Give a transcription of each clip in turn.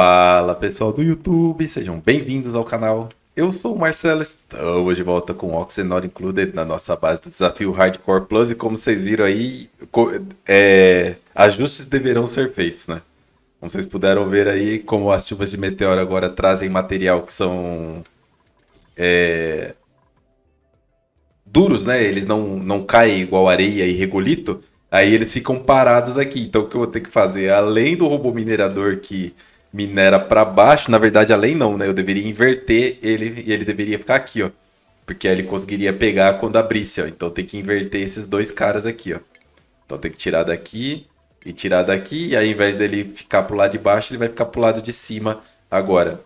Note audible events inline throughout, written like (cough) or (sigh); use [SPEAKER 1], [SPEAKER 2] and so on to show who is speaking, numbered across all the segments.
[SPEAKER 1] Fala pessoal do YouTube, sejam bem-vindos ao canal. Eu sou o Marcelo, estamos de volta com Oxenor Included na nossa base do desafio Hardcore Plus e como vocês viram aí, é, ajustes deverão ser feitos, né? Como vocês puderam ver aí, como as chuvas de meteoro agora trazem material que são é, duros, né? Eles não, não caem igual areia e regolito, aí eles ficam parados aqui. Então o que eu vou ter que fazer, além do robô minerador que minera para baixo. Na verdade, além não, né? Eu deveria inverter ele e ele deveria ficar aqui, ó. Porque aí ele conseguiria pegar quando abrisse, ó. Então tem que inverter esses dois caras aqui, ó. Então tem que tirar daqui e tirar daqui. E aí, ao invés dele ficar pro lado de baixo, ele vai ficar pro lado de cima agora.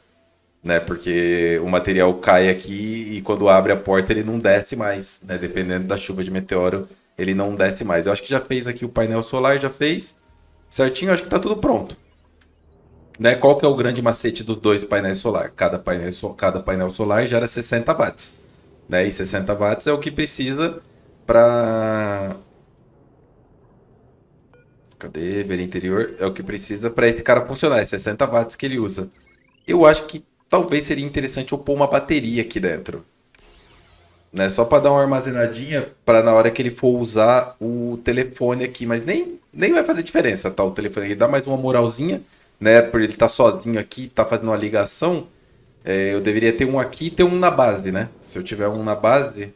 [SPEAKER 1] Né? Porque o material cai aqui e quando abre a porta ele não desce mais, né? Dependendo da chuva de meteoro, ele não desce mais. Eu acho que já fez aqui o painel solar, já fez certinho. Eu acho que tá tudo pronto né? Qual que é o grande macete dos dois painéis solar? Cada painel, so, cada painel solar gera 60 watts, né? E 60 watts é o que precisa para Cadê? Ver interior é o que precisa para esse cara funcionar, é 60 watts que ele usa. Eu acho que talvez seria interessante eu pôr uma bateria aqui dentro. Né? Só para dar uma armazenadinha para na hora que ele for usar o telefone aqui, mas nem nem vai fazer diferença, tá? O telefone ele dá mais uma moralzinha né? Por ele estar tá sozinho aqui, tá fazendo uma ligação. É, eu deveria ter um aqui e ter um na base, né? Se eu tiver um na base...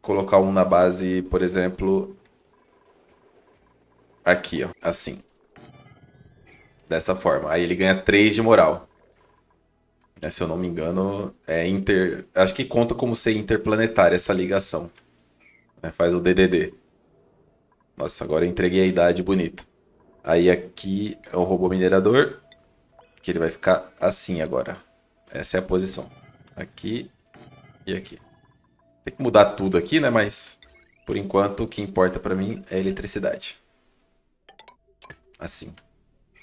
[SPEAKER 1] Colocar um na base, por exemplo... Aqui, ó. Assim. Dessa forma. Aí ele ganha 3 de moral. É, se eu não me engano, é inter... Acho que conta como ser interplanetária essa ligação. É, faz o DDD. Nossa, agora eu entreguei a idade bonita. Aí aqui é o robô minerador, que ele vai ficar assim agora. Essa é a posição. Aqui e aqui. Tem que mudar tudo aqui, né? Mas, por enquanto, o que importa para mim é a eletricidade. Assim.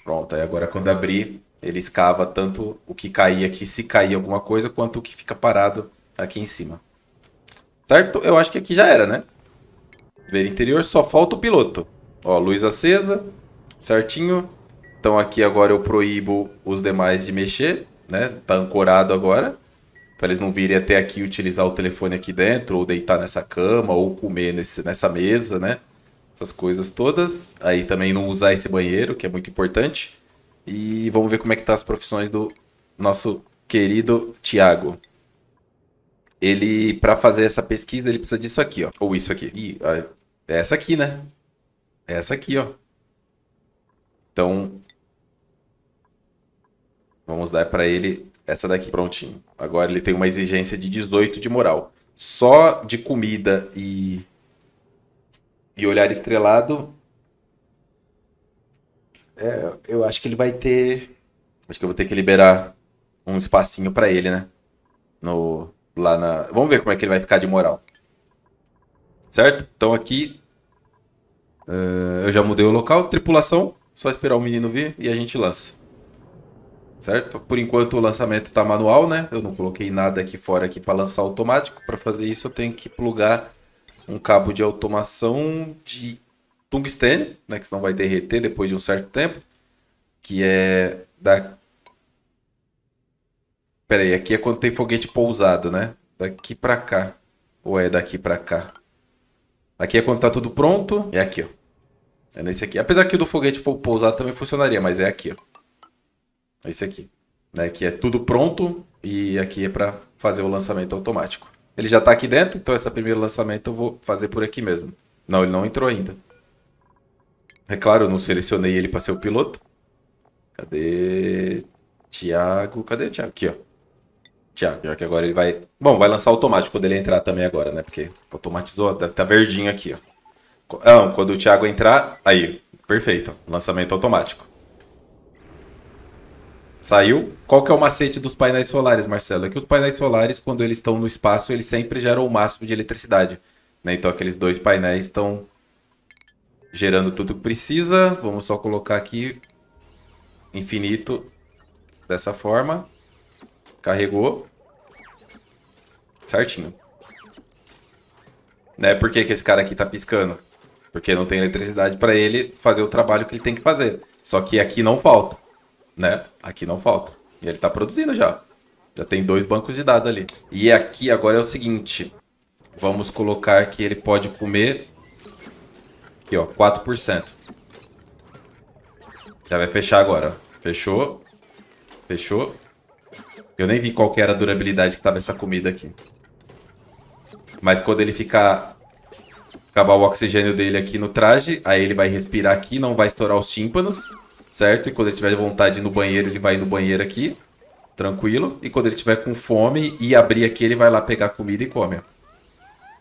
[SPEAKER 1] Pronto. Aí agora, quando abrir, ele escava tanto o que cair aqui, se cair alguma coisa, quanto o que fica parado aqui em cima. Certo? Eu acho que aqui já era, né? Ver interior, só falta o piloto. Ó, luz acesa certinho. Então aqui agora eu proíbo os demais de mexer, né? Tá ancorado agora. Para eles não virem até aqui utilizar o telefone aqui dentro, ou deitar nessa cama, ou comer nesse, nessa mesa, né? Essas coisas todas. Aí também não usar esse banheiro, que é muito importante. E vamos ver como é que tá as profissões do nosso querido Tiago. Ele, para fazer essa pesquisa, ele precisa disso aqui, ó. Ou isso aqui. E, é essa aqui, né? É essa aqui, ó. Então, vamos dar para ele essa daqui, prontinho. Agora ele tem uma exigência de 18 de moral. Só de comida e, e olhar estrelado. É, eu acho que ele vai ter. Acho que eu vou ter que liberar um espacinho para ele, né? No, lá na. Vamos ver como é que ele vai ficar de moral. Certo? Então aqui. Uh, eu já mudei o local. Tripulação. Só esperar o menino vir e a gente lança. Certo? Por enquanto o lançamento está manual, né? Eu não coloquei nada aqui fora aqui para lançar automático. Para fazer isso eu tenho que plugar um cabo de automação de tungstênio, né? Que senão vai derreter depois de um certo tempo. Que é da... Peraí, aqui é quando tem foguete pousado, né? Daqui para cá. Ou é daqui para cá? Aqui é quando tá tudo pronto. É aqui, ó. É nesse aqui. Apesar que o do foguete for pousar também funcionaria, mas é aqui, ó. É esse aqui. Né? Que é tudo pronto e aqui é para fazer o lançamento automático. Ele já está aqui dentro, então esse primeiro lançamento eu vou fazer por aqui mesmo. Não, ele não entrou ainda. É claro, eu não selecionei ele para ser o piloto. Cadê... Tiago... Cadê o Tiago? Aqui, ó. Tiago, já que agora ele vai... Bom, vai lançar automático quando ele entrar também agora, né? Porque automatizou, deve estar tá verdinho aqui, ó. Não, ah, quando o Thiago entrar. Aí, perfeito. Lançamento automático. Saiu. Qual que é o macete dos painéis solares, Marcelo? É que os painéis solares, quando eles estão no espaço, eles sempre geram o máximo de eletricidade. Né? Então aqueles dois painéis estão gerando tudo que precisa. Vamos só colocar aqui infinito dessa forma. Carregou. Certinho. Né? Por que, que esse cara aqui tá piscando? porque não tem eletricidade para ele fazer o trabalho que ele tem que fazer. Só que aqui não falta, né? Aqui não falta. E ele está produzindo já. Já tem dois bancos de dados ali. E aqui agora é o seguinte. Vamos colocar que ele pode comer... Aqui, ó. 4%. Já vai fechar agora. Fechou. Fechou. Eu nem vi qual que era a durabilidade que estava essa comida aqui. Mas quando ele ficar acabar o oxigênio dele aqui no traje, aí ele vai respirar aqui, não vai estourar os tímpanos, certo? E quando ele tiver vontade de ir no banheiro, ele vai no banheiro aqui, tranquilo. E quando ele tiver com fome e abrir aqui, ele vai lá pegar comida e come.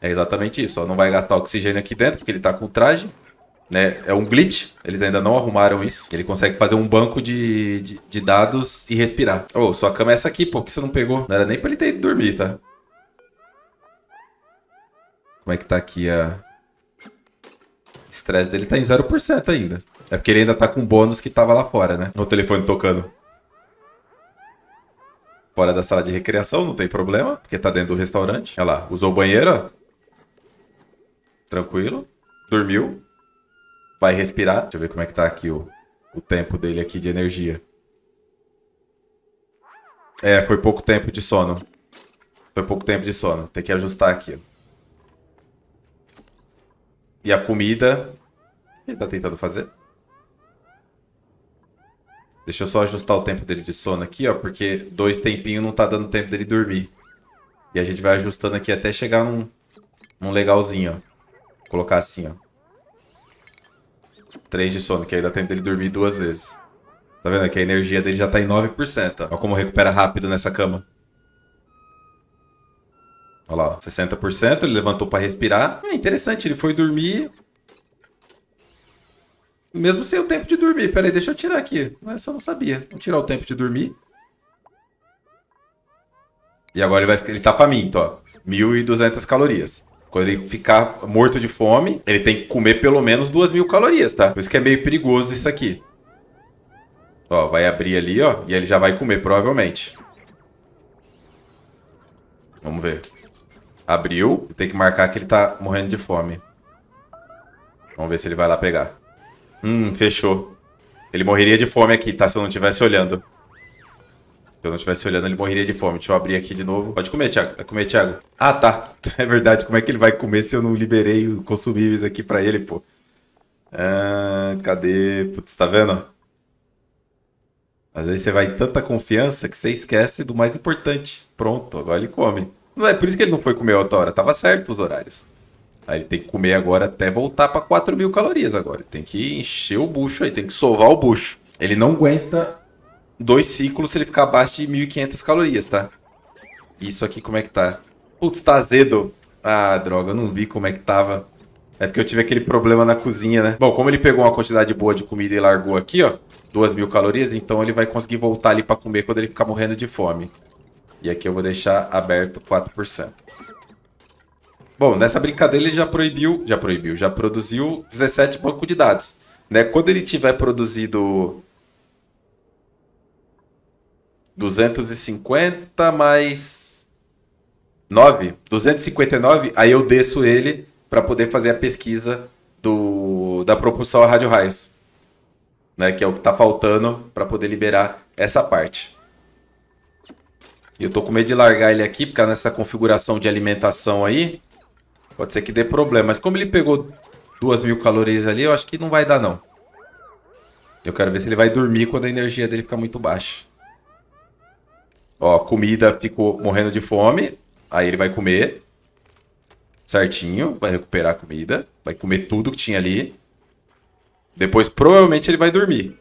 [SPEAKER 1] É exatamente isso, ó. não vai gastar oxigênio aqui dentro, porque ele tá com o traje. Né? É um glitch, eles ainda não arrumaram isso. Ele consegue fazer um banco de, de, de dados e respirar. Ô, oh, sua cama é essa aqui, pô, que você não pegou? Não era nem pra ele ter ido dormir, tá? Como é que tá aqui a estresse dele tá em 0% ainda. É porque ele ainda tá com bônus que tava lá fora, né? O telefone tocando. Fora da sala de recreação, não tem problema, porque tá dentro do restaurante. Olha lá, usou o banheiro, ó. Tranquilo. Dormiu. Vai respirar. Deixa eu ver como é que tá aqui o, o tempo dele aqui de energia. É, foi pouco tempo de sono. Foi pouco tempo de sono. Tem que ajustar aqui, ó. E a comida... O que ele tá tentando fazer? Deixa eu só ajustar o tempo dele de sono aqui, ó. Porque dois tempinhos não tá dando tempo dele dormir. E a gente vai ajustando aqui até chegar num, num legalzinho, ó. Colocar assim, ó. Três de sono, que aí dá tempo dele dormir duas vezes. Tá vendo que A energia dele já tá em 9%. Ó, Olha como recupera rápido nessa cama. Olha lá, 60%, ele levantou para respirar. É interessante, ele foi dormir. Mesmo sem o tempo de dormir. Pera aí, deixa eu tirar aqui. Essa é eu não sabia. Vou tirar o tempo de dormir. E agora ele vai ficar, ele tá faminto, ó. 1.200 calorias. Quando ele ficar morto de fome, ele tem que comer pelo menos 2.000 calorias, tá? Por isso que é meio perigoso isso aqui. Ó, vai abrir ali, ó. E ele já vai comer, provavelmente. Vamos ver. Abriu. Tem que marcar que ele tá morrendo de fome. Vamos ver se ele vai lá pegar. Hum, fechou. Ele morreria de fome aqui, tá? Se eu não estivesse olhando. Se eu não estivesse olhando, ele morreria de fome. Deixa eu abrir aqui de novo. Pode comer, Thiago. Vai comer, Thiago. Ah, tá. (laughs) É verdade. Como é que ele vai comer se eu não liberei consumíveis aqui pra ele, pô? Ah, cadê? Putz, tá vendo? Às vezes você vai em tanta confiança que você esquece do mais importante. Pronto, agora ele come. Não é por isso que ele não foi comer outra hora. Tava certo os horários. Aí ele tem que comer agora até voltar para 4 mil calorias agora. Ele tem que encher o bucho aí, tem que sovar o bucho. Ele não aguenta dois ciclos se ele ficar abaixo de 1.500 calorias, tá? Isso aqui como é que tá? Putz, tá azedo. Ah, droga, eu não vi como é que tava. É porque eu tive aquele problema na cozinha, né? Bom, como ele pegou uma quantidade boa de comida e largou aqui, ó, 2 mil calorias, então ele vai conseguir voltar ali pra comer quando ele ficar morrendo de fome. E aqui eu vou deixar aberto 4%. Bom, nessa brincadeira ele já proibiu, já proibiu, já produziu 17 banco de dados. Né? Quando ele tiver produzido 250 mais 9, 259, aí eu desço ele para poder fazer a pesquisa do, da propulsão a rádio raios, né, que é o que está faltando para poder liberar essa parte. E eu tô com medo de largar ele aqui, porque nessa configuração de alimentação aí, pode ser que dê problema. Mas como ele pegou mil calorias ali, eu acho que não vai dar não. Eu quero ver se ele vai dormir quando a energia dele ficar muito baixa. Ó, comida ficou morrendo de fome. Aí ele vai comer. Certinho. Vai recuperar a comida. Vai comer tudo que tinha ali. Depois, provavelmente, ele vai dormir.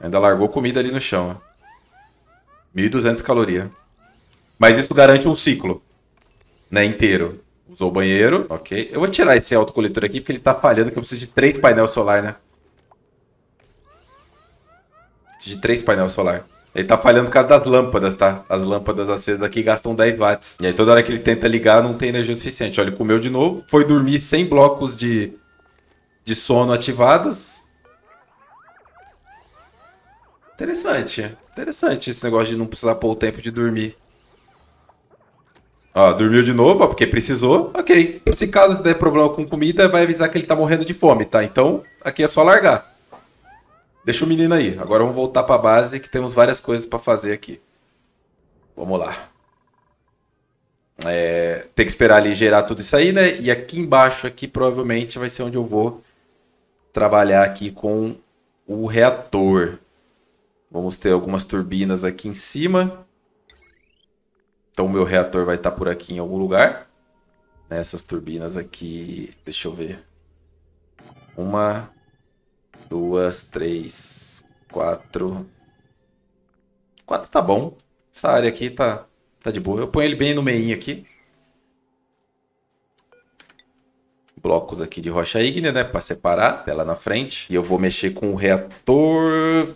[SPEAKER 1] Ainda largou comida ali no chão. 1.200 calorias. Mas isso garante um ciclo, né, inteiro. Usou o banheiro, ok. Eu vou tirar esse autocoletor aqui, porque ele tá falhando, que eu preciso de três painel solar, né? Preciso de três painel solar. Ele tá falhando por causa das lâmpadas, tá? As lâmpadas acesas aqui gastam 10 watts. E aí toda hora que ele tenta ligar, não tem energia suficiente. Olha, ele comeu de novo, foi dormir sem blocos de, de sono ativados. Interessante. Interessante esse negócio de não precisar pôr o tempo de dormir. Ó, ah, dormiu de novo, ó, ah, porque precisou. Ok. Se caso der problema com comida, vai avisar que ele tá morrendo de fome, tá? Então, aqui é só largar. Deixa o menino aí. Agora vamos voltar pra base, que temos várias coisas para fazer aqui. Vamos lá. É, tem que esperar ali gerar tudo isso aí, né? E aqui embaixo, aqui provavelmente vai ser onde eu vou trabalhar aqui com o reator. Vamos ter algumas turbinas aqui em cima. Então o meu reator vai estar tá por aqui em algum lugar. Nessas né? turbinas aqui, deixa eu ver. Uma, duas, três, quatro. Quatro tá bom. Essa área aqui tá, tá de boa. Eu ponho ele bem no meio aqui. Blocos aqui de rocha ígnea, né? Para separar, ela na frente. E eu vou mexer com o reator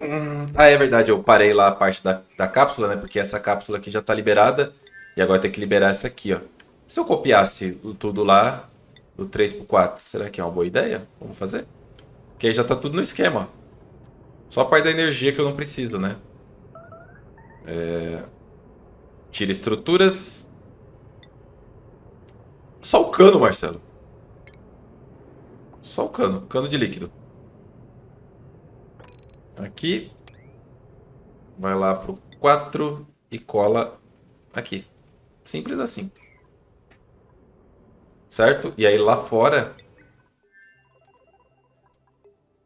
[SPEAKER 1] Hum, ah, é verdade, eu parei lá a parte da, da cápsula, né? Porque essa cápsula aqui já tá liberada. E agora tem que liberar essa aqui, ó. Se eu copiasse tudo lá, do 3 pro 4, será que é uma boa ideia? Vamos fazer? Porque aí já tá tudo no esquema. Só a parte da energia que eu não preciso, né? É... Tira estruturas. Só o cano, Marcelo. Só o cano. Cano de líquido aqui. Vai lá para o 4 e cola aqui. Simples assim. Certo? E aí lá fora...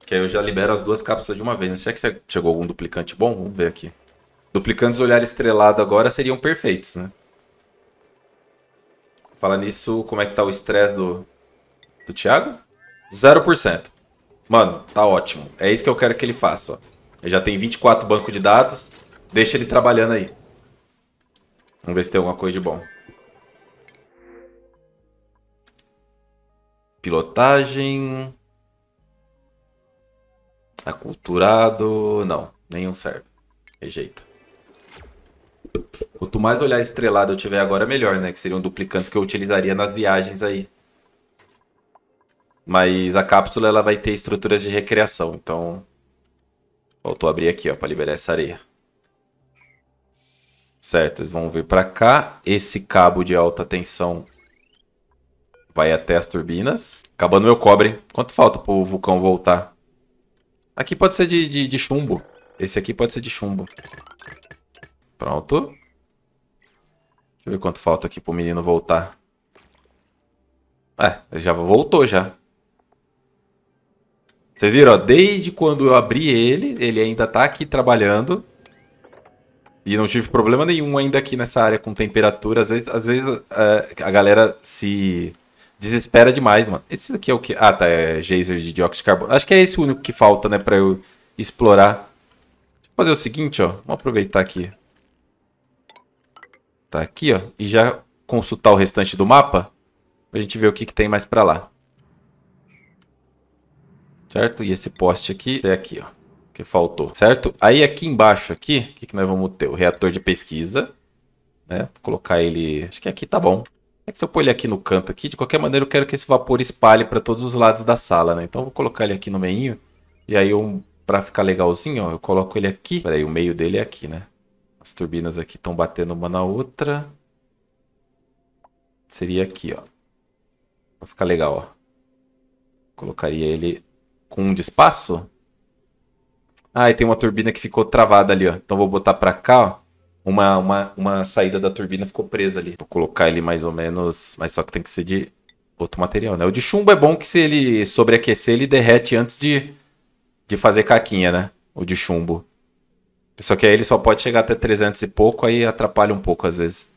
[SPEAKER 1] Que aí eu já libero as duas cápsulas de uma vez. não né? Será é que chegou algum duplicante bom? Vamos ver aqui. Duplicantes olhar estrelado agora seriam perfeitos, né? Fala nisso, como é que tá o estresse do, do Thiago? 0%. Mano, tá ótimo. É isso que eu quero que ele faça. Ele já tem 24 bancos de dados. Deixa ele trabalhando aí. Vamos ver se tem alguma coisa de bom. Pilotagem. Aculturado. Não, nenhum serve. Rejeita. Quanto mais olhar estrelado eu tiver agora, melhor, né? Que seriam duplicantes que eu utilizaria nas viagens aí. Mas a cápsula ela vai ter estruturas de recreação, então faltou abrir aqui, ó, para liberar essa areia. Certo, eles vão vir para cá. Esse cabo de alta tensão vai até as turbinas. Acabando meu cobre, Quanto falta para o vulcão voltar? Aqui pode ser de, de, de chumbo. Esse aqui pode ser de chumbo. Pronto. Deixa eu ver quanto falta aqui pro menino voltar. É, ele já voltou já. Vocês viram, ó, desde quando eu abri ele, ele ainda tá aqui trabalhando. E não tive problema nenhum ainda aqui nessa área com temperatura. Às vezes, às vezes a, é, a galera se desespera demais, mano. Esse daqui é o que? Ah, tá, é geyser de dióxido de carbono. Acho que é esse o único que falta, né, pra eu explorar. eu fazer o seguinte, ó. Vamos aproveitar aqui. Tá aqui, ó. E já consultar o restante do mapa. Pra gente ver o que, que tem mais pra lá certo? E esse poste aqui é aqui, ó, que faltou, certo? Aí aqui embaixo aqui, o que, que nós vamos ter? O reator de pesquisa, né? Vou colocar ele, acho que aqui tá bom. É que se eu pôr ele aqui no canto aqui, de qualquer maneira eu quero que esse vapor espalhe para todos os lados da sala, né? Então vou colocar ele aqui no meio. E aí, para pra ficar legalzinho, ó, eu coloco ele aqui. Peraí, o meio dele é aqui, né? As turbinas aqui estão batendo uma na outra. Seria aqui, ó. Pra ficar legal, ó. Colocaria ele com um de espaço. Ah, e tem uma turbina que ficou travada ali, ó. Então vou botar pra cá, ó. Uma, uma, uma saída da turbina ficou presa ali. Vou colocar ele mais ou menos... Mas só que tem que ser de outro material, né? O de chumbo é bom que se ele sobreaquecer, ele derrete antes de, de fazer caquinha, né? O de chumbo. Só que aí ele só pode chegar até 300 e pouco, aí atrapalha um pouco às vezes.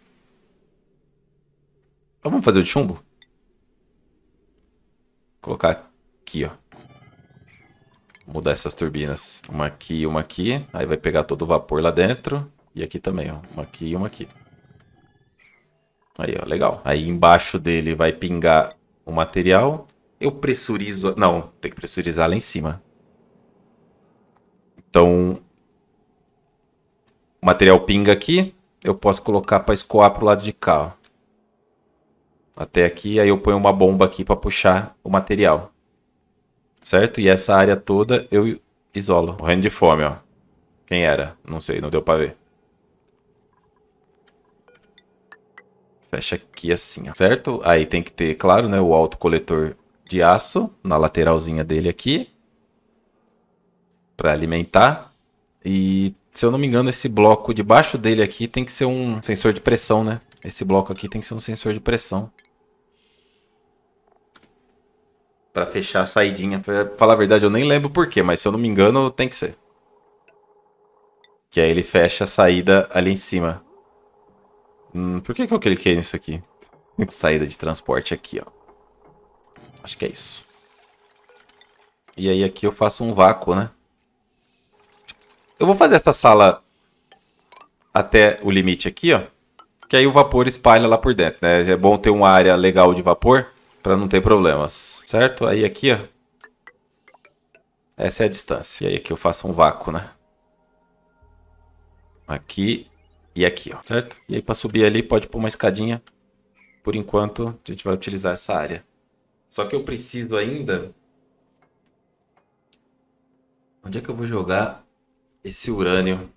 [SPEAKER 1] Então vamos fazer o de chumbo? Vou colocar aqui, ó mudar essas turbinas. Uma aqui e uma aqui. Aí vai pegar todo o vapor lá dentro. E aqui também, ó. Uma aqui e uma aqui. Aí, ó. Legal. Aí embaixo dele vai pingar o material. Eu pressurizo... Não, tem que pressurizar lá em cima. Então... O material pinga aqui. Eu posso colocar para escoar pro lado de cá, ó. Até aqui. Aí eu ponho uma bomba aqui para puxar o material certo? E essa área toda eu isolo. Morrendo de fome, ó. Quem era? Não sei, não deu pra ver. Fecha aqui assim, ó, certo? Aí tem que ter, claro, né, o autocoletor de aço na lateralzinha dele aqui. Pra alimentar. E, se eu não me engano, esse bloco debaixo dele aqui tem que ser um sensor de pressão, né? Esse bloco aqui tem que ser um sensor de pressão. para fechar a saidinha. Pra falar a verdade, eu nem lembro porquê, mas se eu não me engano, tem que ser. Que aí ele fecha a saída ali em cima. Hum, por que, que eu cliquei nisso aqui? saída de transporte aqui, ó. Acho que é isso. E aí aqui eu faço um vácuo, né? Eu vou fazer essa sala até o limite aqui, ó. Que aí o vapor espalha lá por dentro, né? É bom ter uma área legal de vapor para não ter problemas, certo? Aí aqui, ó, essa é a distância. E aí aqui eu faço um vácuo, né? Aqui e aqui, ó, certo? E aí para subir ali pode pôr uma escadinha. Por enquanto, a gente vai utilizar essa área. Só que eu preciso ainda... Onde é que eu vou jogar esse urânio?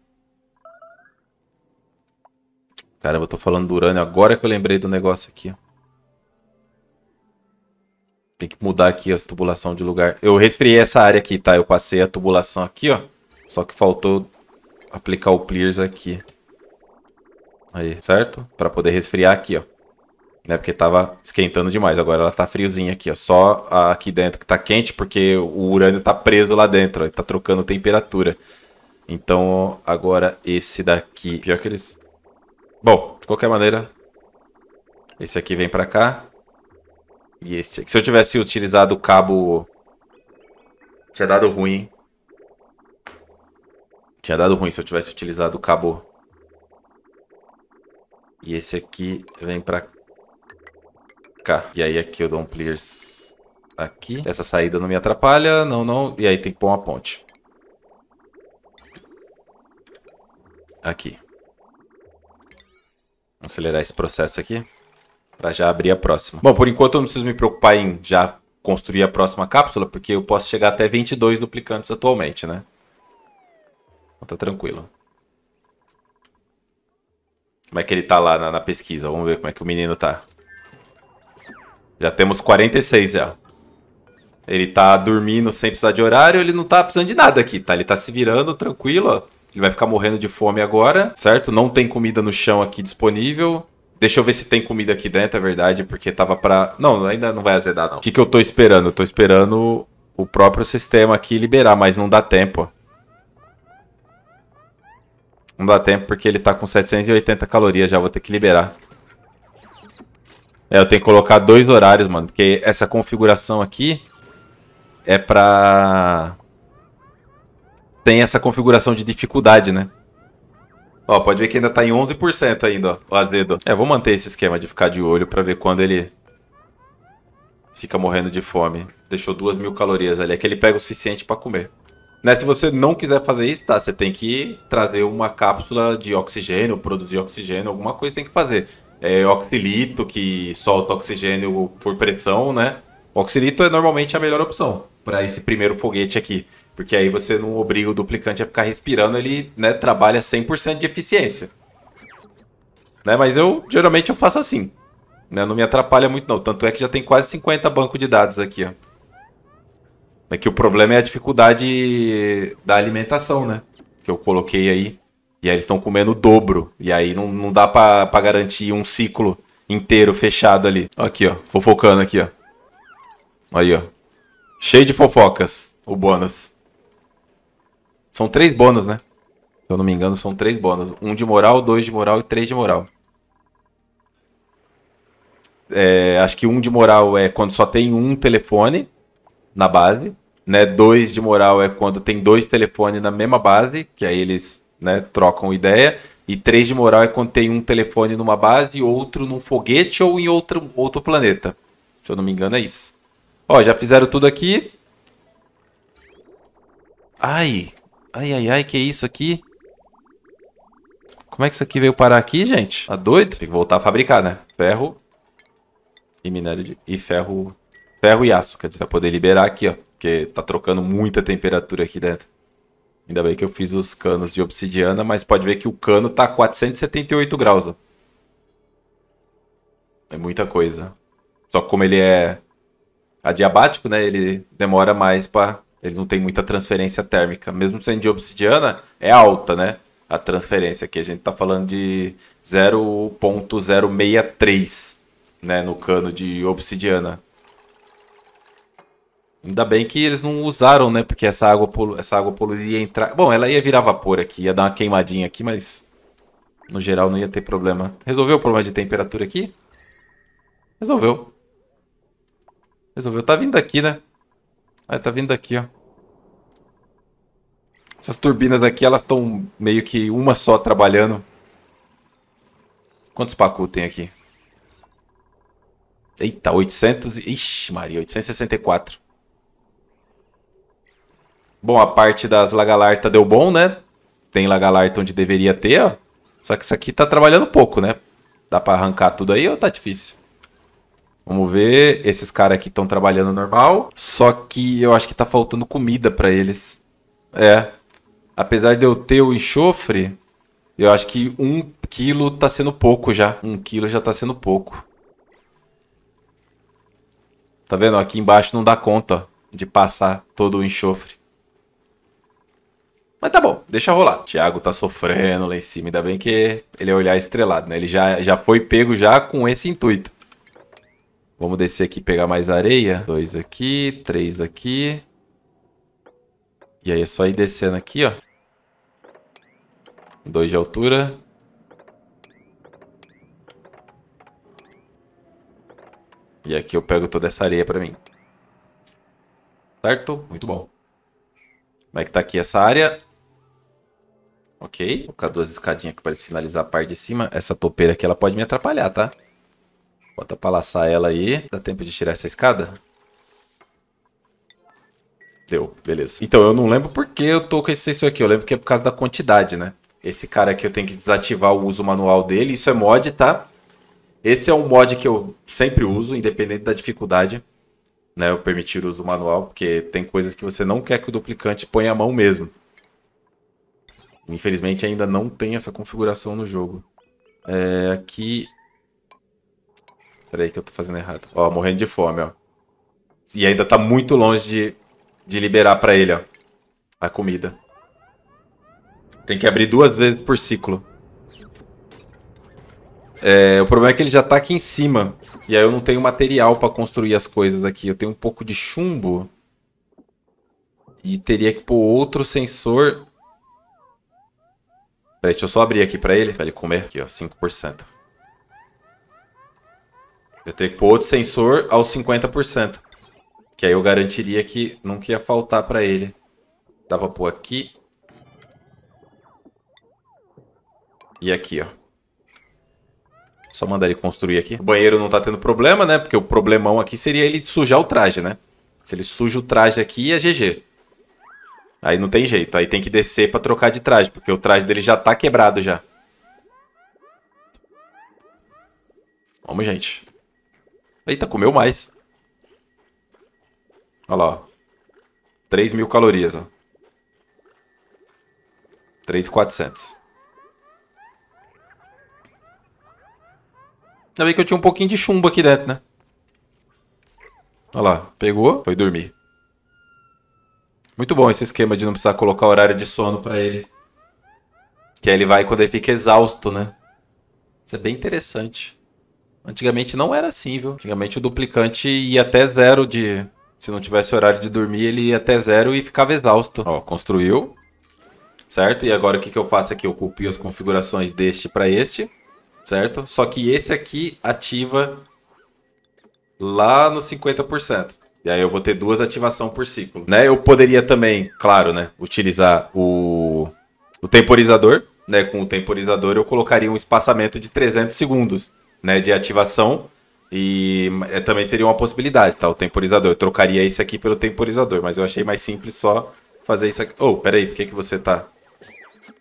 [SPEAKER 1] Caramba, eu tô falando do urânio agora que eu lembrei do negócio aqui, ó. Tem que mudar aqui as tubulação de lugar. Eu resfriei essa área aqui, tá? Eu passei a tubulação aqui, ó. Só que faltou aplicar o Pliers aqui. Aí, certo? Pra poder resfriar aqui, ó. Né? Porque tava esquentando demais. Agora ela tá friozinha aqui, ó. Só aqui dentro que tá quente, porque o urânio tá preso lá dentro. Ó. Tá trocando temperatura. Então, agora esse daqui... Pior que eles... Bom, de qualquer maneira... Esse aqui vem pra cá. E esse, se eu tivesse utilizado o cabo. Tinha dado ruim. Tinha dado ruim se eu tivesse utilizado o cabo. E esse aqui vem pra cá. E aí aqui eu dou um clears aqui. Essa saída não me atrapalha. Não, não. E aí tem que pôr uma ponte. Aqui. Vamos acelerar esse processo aqui para já abrir a próxima. Bom, por enquanto eu não preciso me preocupar em já construir a próxima cápsula, porque eu posso chegar até 22 duplicantes atualmente, né? Então tá tranquilo. Como é que ele tá lá na, na, pesquisa? Vamos ver como é que o menino tá. Já temos 46 já. Ele tá dormindo sem precisar de horário, ele não tá precisando de nada aqui, tá? Ele tá se virando tranquilo, ó. Ele vai ficar morrendo de fome agora, certo? Não tem comida no chão aqui disponível. Deixa eu ver se tem comida aqui dentro, é verdade, porque tava pra. Não, ainda não vai azedar, não. O que, que eu tô esperando? Eu tô esperando o próprio sistema aqui liberar, mas não dá tempo. Não dá tempo porque ele tá com 780 calorias já, vou ter que liberar. É, eu tenho que colocar dois horários, mano, porque essa configuração aqui é pra... Tem essa configuração de dificuldade, né? Ó, pode ver que ainda tá em 11% ainda, ó, o azedo. É, vou manter esse esquema de ficar de olho pra ver quando ele fica morrendo de fome. Deixou duas mil calorias ali, é que ele pega o suficiente pra comer. Né, se você não quiser fazer isso, tá, você tem que trazer uma cápsula de oxigênio, produzir oxigênio, alguma coisa tem que fazer. É oxilito, que solta oxigênio por pressão, né? oxilito é normalmente a melhor opção para esse primeiro foguete aqui. Porque aí você não obriga o duplicante a ficar respirando, ele né, trabalha 100% de eficiência. Né? Mas eu, geralmente, eu faço assim. Né? Não me atrapalha muito não, tanto é que já tem quase 50 bancos de dados aqui, ó. É que o problema é a dificuldade da alimentação, né? Que eu coloquei aí. E aí eles estão comendo o dobro. E aí não, não dá para garantir um ciclo inteiro fechado ali. Aqui, ó. Fofocando aqui, ó. Aí, ó. Cheio de fofocas, o bônus. São três bônus, né? Se eu não me engano, são três bônus. Um de moral, dois de moral e três de moral. É, acho que um de moral é quando só tem um telefone na base. Né? Dois de moral é quando tem dois telefones na mesma base, que aí eles né, trocam ideia. E três de moral é quando tem um telefone numa base e outro num foguete ou em outro, outro planeta. Se eu não me engano, é isso. Ó, já fizeram tudo aqui. Ai, Ai, ai, ai, que é isso aqui? Como é que isso aqui veio parar aqui, gente? Tá doido? Tem que voltar a fabricar, né? Ferro e minério de... E ferro... Ferro e aço, quer dizer, vai poder liberar aqui, ó. Porque tá trocando muita temperatura aqui dentro. Ainda bem que eu fiz os canos de obsidiana, mas pode ver que o cano tá 478 graus, ó. É muita coisa. Só que como ele é adiabático, né? Ele demora mais pra ele não tem muita transferência térmica. Mesmo sendo de obsidiana, é alta, né? A transferência. Aqui a gente está falando de 0.063, né? No cano de obsidiana. Ainda bem que eles não usaram, né? Porque essa água, essa água poluiria entrar... Bom, ela ia virar vapor aqui, ia dar uma queimadinha aqui, mas... No geral não ia ter problema. Resolveu o problema de temperatura aqui? Resolveu. Resolveu. Tá vindo aqui, né? Ah, tá vindo daqui, ó. Essas turbinas aqui, elas estão meio que uma só trabalhando. Quantos pacu tem aqui? Eita, 800... Ixi, Maria, 864. Bom, a parte das lagalarta deu bom, né? Tem lagalarta onde deveria ter, ó. Só que isso aqui tá trabalhando pouco, né? Dá pra arrancar tudo aí ou tá difícil? Vamos ver, esses caras aqui estão trabalhando normal, só que eu acho que tá faltando comida para eles. É. Apesar de eu ter o enxofre, eu acho que um quilo tá sendo pouco já. Um quilo já tá sendo pouco. Tá vendo? Aqui embaixo não dá conta de passar todo o enxofre. Mas tá bom, deixa rolar. Thiago tá sofrendo lá em cima, ainda bem que ele é olhar estrelado, né? Ele já, já foi pego já com esse intuito. Vamos descer aqui e pegar mais areia. Dois aqui, três aqui. E aí é só ir descendo aqui, ó. Dois de altura. E aqui eu pego toda essa areia pra mim. Certo? Muito bom. Como é que tá aqui essa área? Ok. Vou colocar duas escadinhas aqui pra finalizar a parte de cima. Essa topeira aqui, ela pode me atrapalhar, tá? Tá? Bota pra laçar ela aí. Dá tempo de tirar essa escada? Deu, beleza. Então, eu não lembro por que eu tô com esse isso aqui. Eu lembro que é por causa da quantidade, né? Esse cara aqui eu tenho que desativar o uso manual dele. Isso é mod, tá? Esse é um mod que eu sempre uso, independente da dificuldade. Né? Eu permitir o uso manual, porque tem coisas que você não quer que o duplicante ponha a mão mesmo. Infelizmente ainda não tem essa configuração no jogo. É, aqui aí que eu tô fazendo errado. Ó, morrendo de fome, ó. E ainda tá muito longe de, de liberar pra ele, ó. A comida. Tem que abrir duas vezes por ciclo. É, o problema é que ele já tá aqui em cima. E aí eu não tenho material pra construir as coisas aqui. Eu tenho um pouco de chumbo. E teria que pôr outro sensor. Peraí, deixa eu só abrir aqui pra ele. Pra ele comer. Aqui, ó. 5%. Eu teria que pôr outro sensor aos 50%. Que aí eu garantiria que nunca ia faltar para ele. Dá pra pôr aqui. E aqui, ó. Só mandar ele construir aqui. O banheiro não tá tendo problema, né? Porque o problemão aqui seria ele sujar o traje, né? Se ele suja o traje aqui, é GG. Aí não tem jeito. Aí tem que descer pra trocar de traje. Porque o traje dele já tá quebrado já. Vamos, gente. Eita, comeu mais. Olha lá, ó. 3 mil calorias, 3,400. Ainda bem que eu tinha um pouquinho de chumbo aqui dentro, né? Olha lá, pegou, foi dormir. Muito bom esse esquema de não precisar colocar horário de sono para ele. Que aí ele vai quando ele fica exausto, né? Isso é bem interessante. Antigamente não era assim, viu? Antigamente o duplicante ia até zero de. Se não tivesse horário de dormir, ele ia até zero e ficava exausto. Ó, construiu. Certo? E agora o que, que eu faço aqui? Eu copio as configurações deste para este. Certo? Só que esse aqui ativa lá no 50%. E aí eu vou ter duas ativações por ciclo. Né? Eu poderia também, claro, né? Utilizar o, o temporizador. Né? Com o temporizador eu colocaria um espaçamento de 300 segundos né, de ativação. E é, também seria uma possibilidade, tá? O temporizador. Eu trocaria esse aqui pelo temporizador, mas eu achei mais simples só fazer isso aqui. Oh, peraí, por que, que você tá.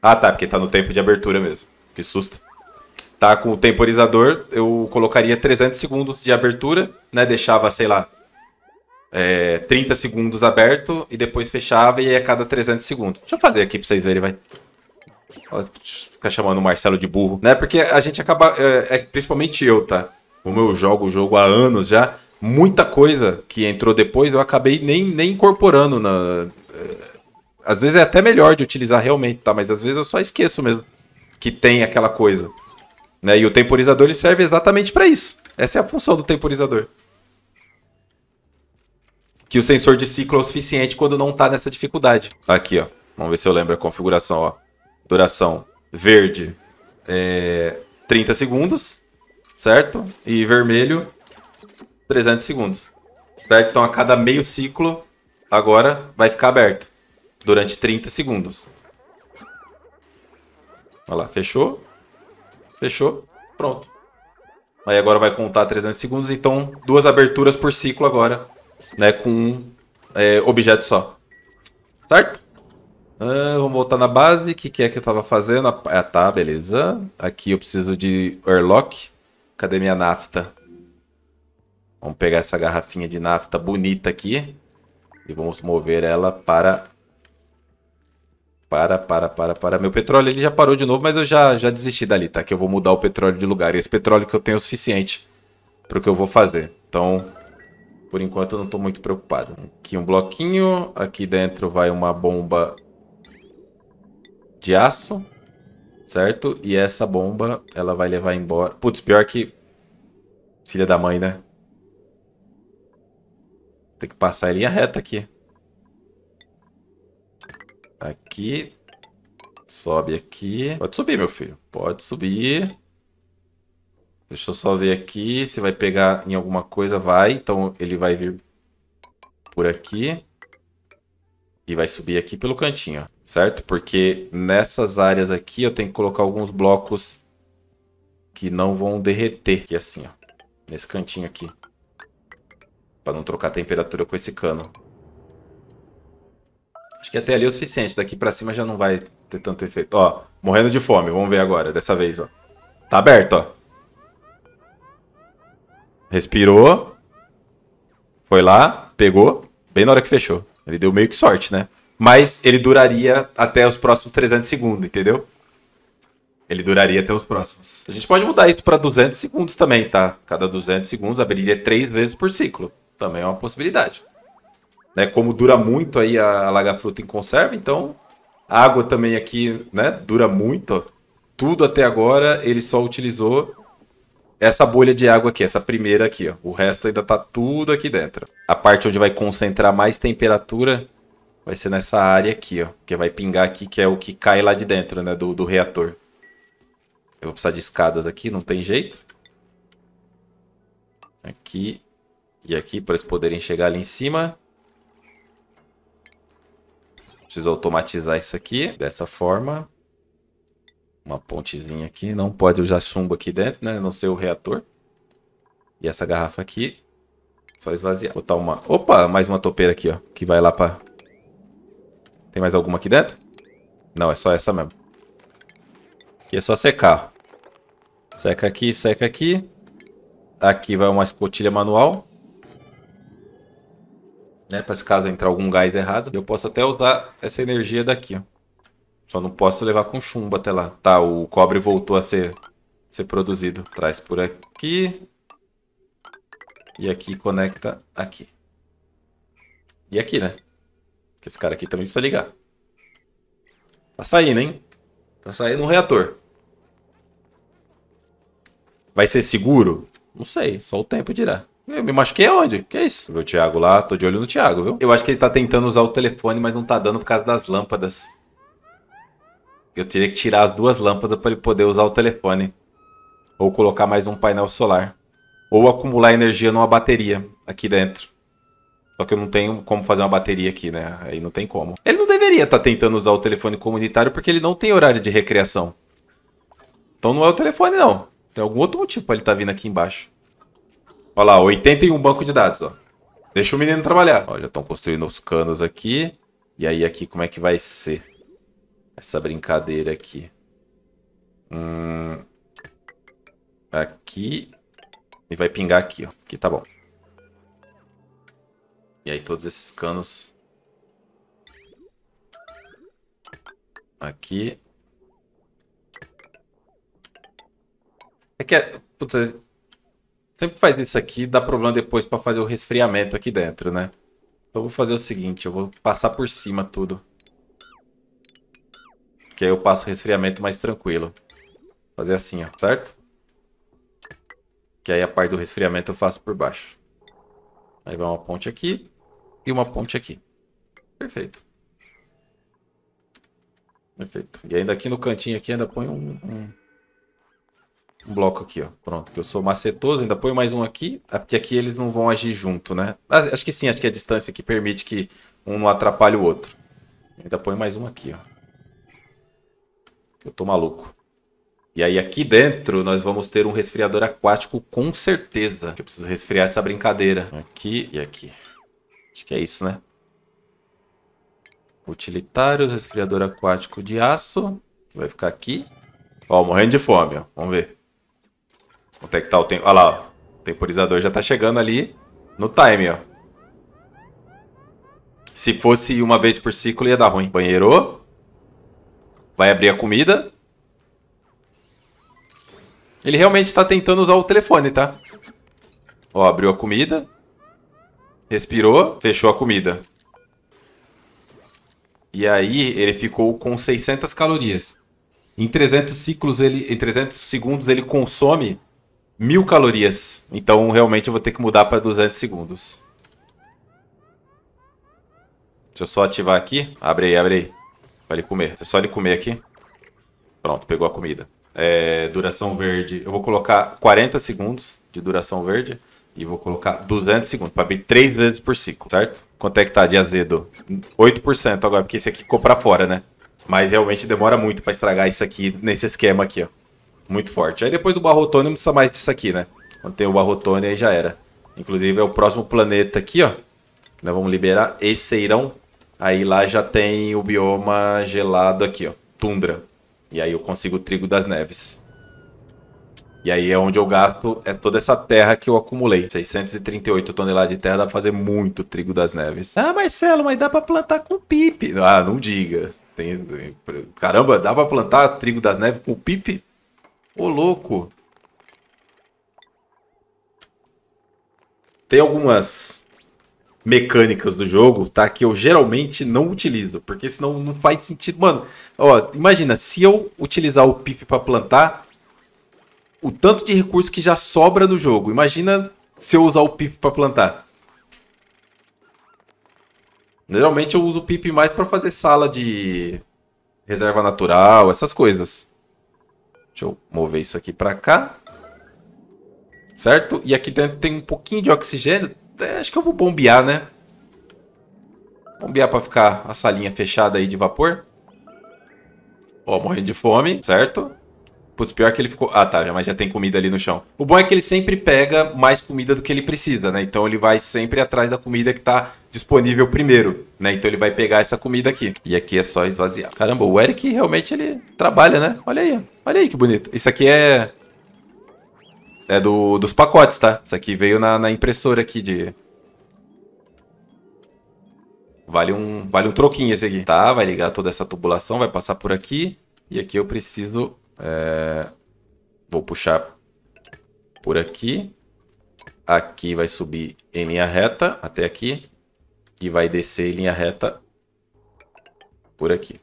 [SPEAKER 1] Ah, tá, porque tá no tempo de abertura mesmo. Que susto. Tá com o temporizador, eu colocaria 300 segundos de abertura, né? Deixava, sei lá, é, 30 segundos aberto e depois fechava e aí a cada 300 segundos. Deixa eu fazer aqui pra vocês verem, vai. Ficar chamando o Marcelo de burro, né? Porque a gente acaba, é, é, principalmente eu, tá? Como eu jogo o jogo há anos já, muita coisa que entrou depois eu acabei nem, nem incorporando na. É, às vezes é até melhor de utilizar realmente, tá? Mas às vezes eu só esqueço mesmo que tem aquela coisa. Né? E o temporizador ele serve exatamente para isso. Essa é a função do temporizador. Que o sensor de ciclo é o suficiente quando não tá nessa dificuldade. Aqui, ó. Vamos ver se eu lembro a configuração, ó duração verde é, 30 segundos, certo? E vermelho 300 segundos. Certo? Então a cada meio ciclo agora vai ficar aberto durante 30 segundos. Olha lá, fechou? Fechou? Pronto. Aí agora vai contar 300 segundos, então duas aberturas por ciclo agora, né, com um é, objeto só. Certo? Ah, vamos voltar na base. O que, que é que eu tava fazendo? Ah, ah, tá, beleza. Aqui eu preciso de airlock. Cadê minha nafta? Vamos pegar essa garrafinha de nafta bonita aqui. E vamos mover ela para... Para, para, para, para. Meu petróleo ele já parou de novo, mas eu já, já desisti dali, tá? Que eu vou mudar o petróleo de lugar. E esse petróleo que eu tenho é o suficiente para o que eu vou fazer. Então, por enquanto eu não estou muito preocupado. Aqui um bloquinho. Aqui dentro vai uma bomba de aço, certo? E essa bomba, ela vai levar embora... Putz, pior que... Filha da mãe, né? Tem que passar em linha reta aqui. Aqui. Sobe aqui. Pode subir, meu filho. Pode subir. Deixa eu só ver aqui se vai pegar em alguma coisa. Vai. Então ele vai vir por aqui. E vai subir aqui pelo cantinho certo? Porque nessas áreas aqui eu tenho que colocar alguns blocos que não vão derreter, que assim, ó, nesse cantinho aqui, para não trocar a temperatura com esse cano. Acho que até ali é o suficiente, daqui para cima já não vai ter tanto efeito. Ó, morrendo de fome, vamos ver agora, dessa vez, ó. Tá aberto, ó. Respirou. Foi lá, pegou, bem na hora que fechou. Ele deu meio que sorte, né? mas ele duraria até os próximos 300 segundos, entendeu? Ele duraria até os próximos. A gente pode mudar isso para 200 segundos também, tá? Cada 200 segundos abriria três vezes por ciclo. Também é uma possibilidade. Né? Como dura muito aí a, laga-fruta em conserva, então a água também aqui né, dura muito. Tudo até agora ele só utilizou essa bolha de água aqui, essa primeira aqui. Ó. O resto ainda está tudo aqui dentro. A parte onde vai concentrar mais temperatura Vai ser nessa área aqui, ó. Que vai pingar aqui, que é o que cai lá de dentro, né? Do, do reator. Eu vou precisar de escadas aqui, não tem jeito. Aqui e aqui, para eles poderem chegar ali em cima. Preciso automatizar isso aqui, dessa forma. Uma pontezinha aqui. Não pode usar chumbo aqui dentro, né? A não ser o reator. E essa garrafa aqui. Só esvaziar. Botar uma... Opa! Mais uma topeira aqui, ó. Que vai lá para tem mais alguma aqui dentro? Não, é só essa mesmo. Aqui é só secar. Seca aqui, seca aqui. Aqui vai uma escotilha manual. Né, para se caso entrar algum gás errado. Eu posso até usar essa energia daqui. Ó. Só não posso levar com chumbo até lá. Tá, o cobre voltou a ser, ser produzido. Traz por aqui. E aqui conecta aqui. E aqui, né? Esse cara aqui também precisa ligar. Tá saindo, hein? Tá saindo um reator. Vai ser seguro? Não sei, só o tempo dirá. Eu me machuquei onde? Que é isso? Vê o Thiago lá, tô de olho no Thiago, viu? Eu acho que ele tá tentando usar o telefone, mas não tá dando por causa das lâmpadas. Eu teria que tirar as duas lâmpadas para ele poder usar o telefone. Ou colocar mais um painel solar. Ou acumular energia numa bateria aqui dentro. Só que eu não tenho como fazer uma bateria aqui, né? Aí não tem como. Ele não deveria estar tá tentando usar o telefone comunitário porque ele não tem horário de recreação. Então não é o telefone, não. Tem algum outro motivo para ele estar tá vindo aqui embaixo. Olha lá, 81 banco de dados, ó. Deixa o menino trabalhar. Ó, já estão construindo os canos aqui. E aí aqui como é que vai ser essa brincadeira aqui? Hum... Aqui. E vai pingar aqui, ó. Aqui tá bom. E aí todos esses canos... Aqui. É que é... Putz, é, sempre faz isso aqui dá problema depois para fazer o resfriamento aqui dentro, né? Então eu vou fazer o seguinte, eu vou passar por cima tudo. Que aí eu passo o resfriamento mais tranquilo. Fazer assim, ó, certo? Que aí a parte do resfriamento eu faço por baixo. Aí vai uma ponte aqui e uma ponte aqui. Perfeito. Perfeito. E ainda aqui no cantinho aqui ainda põe um, um, um, bloco aqui, ó. Pronto, que eu sou macetoso, ainda põe mais um aqui, é porque aqui eles não vão agir junto, né? acho que sim, acho que é a distância que permite que um não atrapalhe o outro. Ainda põe mais um aqui, ó. Eu tô maluco. E aí aqui dentro nós vamos ter um resfriador aquático com certeza. Que eu preciso resfriar essa brincadeira. Aqui e aqui. Acho que é isso, né? Utilitários, resfriador aquático de aço, que vai ficar aqui. Ó, morrendo de fome, ó. Vamos ver. Quanto é que tá o tempo? Olha lá, ó. O temporizador já tá chegando ali no time, ó. Se fosse uma vez por ciclo, ia dar ruim. Banheiro. Vai abrir a comida. Ele realmente está tentando usar o telefone, tá? Ó, abriu a comida. Respirou, fechou a comida. E aí ele ficou com 600 calorias. Em 300 ciclos ele, em 300 segundos ele consome mil calorias. Então realmente eu vou ter que mudar para 200 segundos. Deixa eu só ativar aqui. Abre aí, abre aí. Para ele comer. É só ele comer aqui. Pronto, pegou a comida. É, duração verde. Eu vou colocar 40 segundos de duração verde. E vou colocar 200 segundos para abrir três vezes por ciclo, certo? Quanto é que tá de azedo? 8% agora, porque esse aqui ficou para fora, né? Mas realmente demora muito para estragar isso aqui nesse esquema aqui, ó. Muito forte. Aí depois do barrotone não precisa mais disso aqui, né? Quando tem o barrotone aí já era. Inclusive é o próximo planeta aqui, ó. Nós vamos liberar esse Seirão. Aí lá já tem o bioma gelado aqui, ó. Tundra. E aí eu consigo o trigo das neves. E aí é onde eu gasto é toda essa terra que eu acumulei. 638 toneladas de terra dá pra fazer muito trigo das neves. Ah, Marcelo, mas dá pra plantar com pipe. Ah, não diga. Tem, caramba, dá pra plantar trigo das neves com pipe? Ô, louco. Tem algumas mecânicas do jogo, tá? Que eu geralmente não utilizo, porque senão não faz sentido. Mano, ó, imagina, se eu utilizar o pipe para plantar, o tanto de recurso que já sobra no jogo. Imagina se eu usar o pip para plantar. Geralmente eu uso o pip mais para fazer sala de reserva natural, essas coisas. Deixa eu mover isso aqui para cá. Certo? E aqui dentro tem um pouquinho de oxigênio. É, acho que eu vou bombear, né? Bombear para ficar a salinha fechada aí de vapor. Ó, morrendo de fome, certo? Putz, pior que ele ficou. Ah, tá, mas já tem comida ali no chão. O bom é que ele sempre pega mais comida do que ele precisa, né? Então ele vai sempre atrás da comida que tá disponível primeiro, né? Então ele vai pegar essa comida aqui. E aqui é só esvaziar. Caramba, o Eric realmente ele trabalha, né? Olha aí, olha aí que bonito. Isso aqui é. É do, dos pacotes, tá? Isso aqui veio na, na impressora aqui de. Vale um, vale um troquinho esse aqui. Tá, vai ligar toda essa tubulação, vai passar por aqui. E aqui eu preciso é, vou puxar por aqui. Aqui vai subir em linha reta até aqui. E vai descer em linha reta por aqui.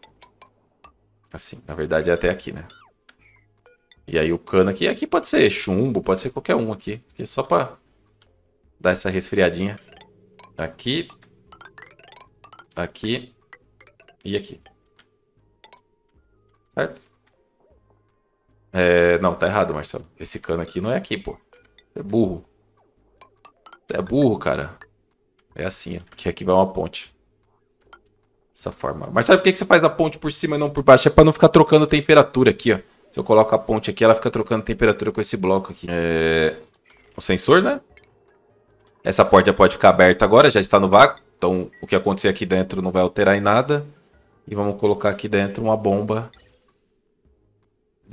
[SPEAKER 1] Assim, na verdade é até aqui, né? E aí o cano aqui, aqui pode ser chumbo, pode ser qualquer um aqui. é só para dar essa resfriadinha. Aqui, aqui e aqui. Certo? É, não, tá errado, Marcelo. Esse cano aqui não é aqui, pô. Você é burro. Você é burro, cara. É assim, ó. Porque aqui vai uma ponte. Dessa forma. Mas sabe por que, que você faz a ponte por cima e não por baixo? É pra não ficar trocando temperatura aqui, ó. Se eu coloco a ponte aqui, ela fica trocando temperatura com esse bloco aqui. É... O sensor, né? Essa porta já pode ficar aberta agora, já está no vácuo. Então, o que acontecer aqui dentro não vai alterar em nada. E vamos colocar aqui dentro uma bomba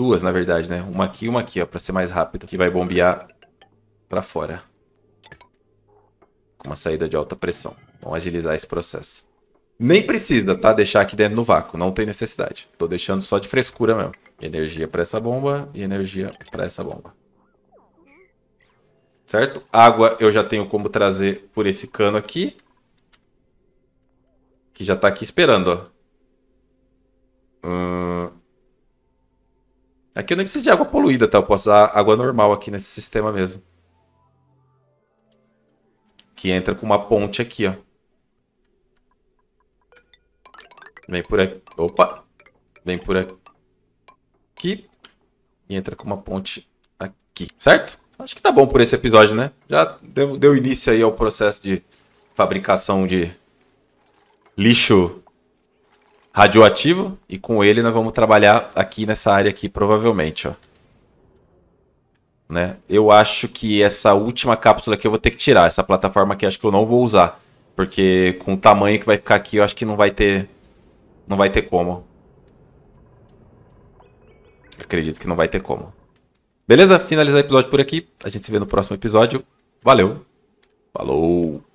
[SPEAKER 1] Duas, na verdade, né? Uma aqui e uma aqui, ó, pra ser mais rápido. Que vai bombear pra fora. Com uma saída de alta pressão. Vamos agilizar esse processo. Nem precisa, tá? Deixar aqui dentro no vácuo. Não tem necessidade. Tô deixando só de frescura mesmo. Energia pra essa bomba e energia pra essa bomba. Certo? Água eu já tenho como trazer por esse cano aqui. Que já tá aqui esperando, ó. Hum, Aqui eu nem preciso de água poluída, tá? Eu posso usar água normal aqui nesse sistema mesmo. Que entra com uma ponte aqui, ó. Vem por aqui. Opa! Vem por aqui. E entra com uma ponte aqui, certo? Acho que tá bom por esse episódio, né? Já deu, deu início aí ao processo de fabricação de lixo radioativo e com ele nós vamos trabalhar aqui nessa área aqui provavelmente, ó. Né? Eu acho que essa última cápsula aqui eu vou ter que tirar, essa plataforma aqui acho que eu não vou usar, porque com o tamanho que vai ficar aqui eu acho que não vai ter não vai ter como. acredito que não vai ter como. Beleza? Finalizar o episódio por aqui. A gente se vê no próximo episódio. Valeu. Falou.